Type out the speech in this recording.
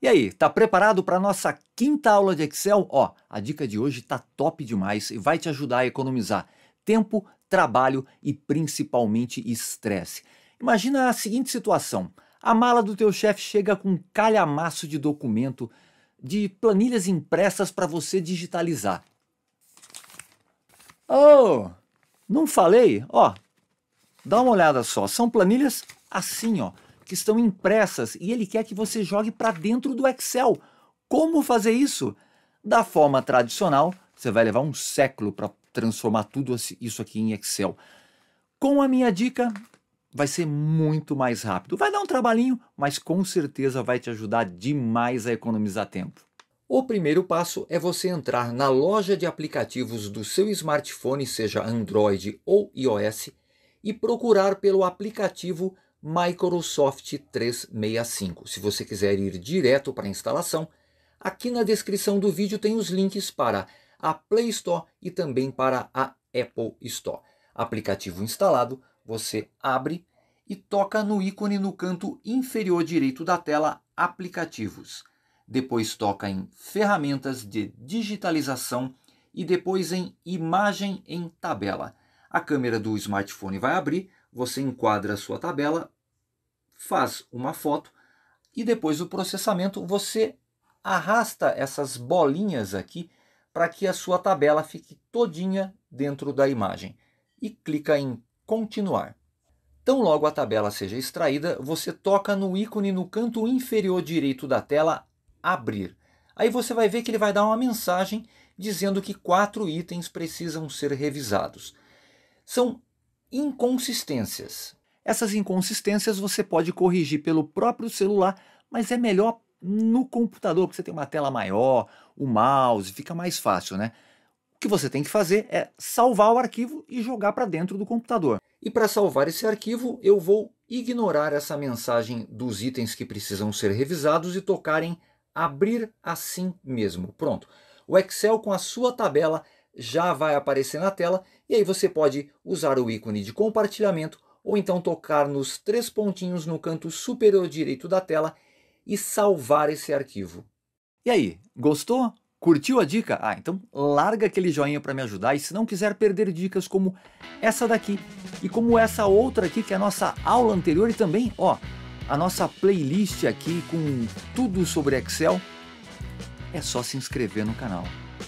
E aí, tá preparado para nossa quinta aula de Excel? Ó, a dica de hoje tá top demais e vai te ajudar a economizar tempo, trabalho e principalmente estresse. Imagina a seguinte situação: a mala do teu chefe chega com um calhamaço de documento, de planilhas impressas para você digitalizar. Oh, não falei? Ó, dá uma olhada só, são planilhas assim, ó que estão impressas e ele quer que você jogue para dentro do Excel. Como fazer isso? Da forma tradicional, você vai levar um século para transformar tudo isso aqui em Excel. Com a minha dica, vai ser muito mais rápido. Vai dar um trabalhinho, mas com certeza vai te ajudar demais a economizar tempo. O primeiro passo é você entrar na loja de aplicativos do seu smartphone, seja Android ou iOS, e procurar pelo aplicativo Microsoft 365. Se você quiser ir direto para a instalação, aqui na descrição do vídeo tem os links para a Play Store e também para a Apple Store. Aplicativo instalado, você abre e toca no ícone no canto inferior direito da tela Aplicativos. Depois toca em Ferramentas de Digitalização e depois em Imagem em Tabela. A câmera do smartphone vai abrir, você enquadra a sua tabela faz uma foto e depois do processamento você arrasta essas bolinhas aqui para que a sua tabela fique todinha dentro da imagem e clica em continuar. Tão logo a tabela seja extraída, você toca no ícone no canto inferior direito da tela abrir. Aí você vai ver que ele vai dar uma mensagem dizendo que quatro itens precisam ser revisados. São inconsistências. Essas inconsistências você pode corrigir pelo próprio celular, mas é melhor no computador, porque você tem uma tela maior, o mouse, fica mais fácil, né? O que você tem que fazer é salvar o arquivo e jogar para dentro do computador. E para salvar esse arquivo, eu vou ignorar essa mensagem dos itens que precisam ser revisados e tocar em abrir assim mesmo. Pronto. O Excel com a sua tabela já vai aparecer na tela e aí você pode usar o ícone de compartilhamento ou então tocar nos três pontinhos no canto superior direito da tela e salvar esse arquivo. E aí, gostou? Curtiu a dica? Ah, então larga aquele joinha para me ajudar e se não quiser perder dicas como essa daqui e como essa outra aqui que é a nossa aula anterior e também, ó, a nossa playlist aqui com tudo sobre Excel, é só se inscrever no canal.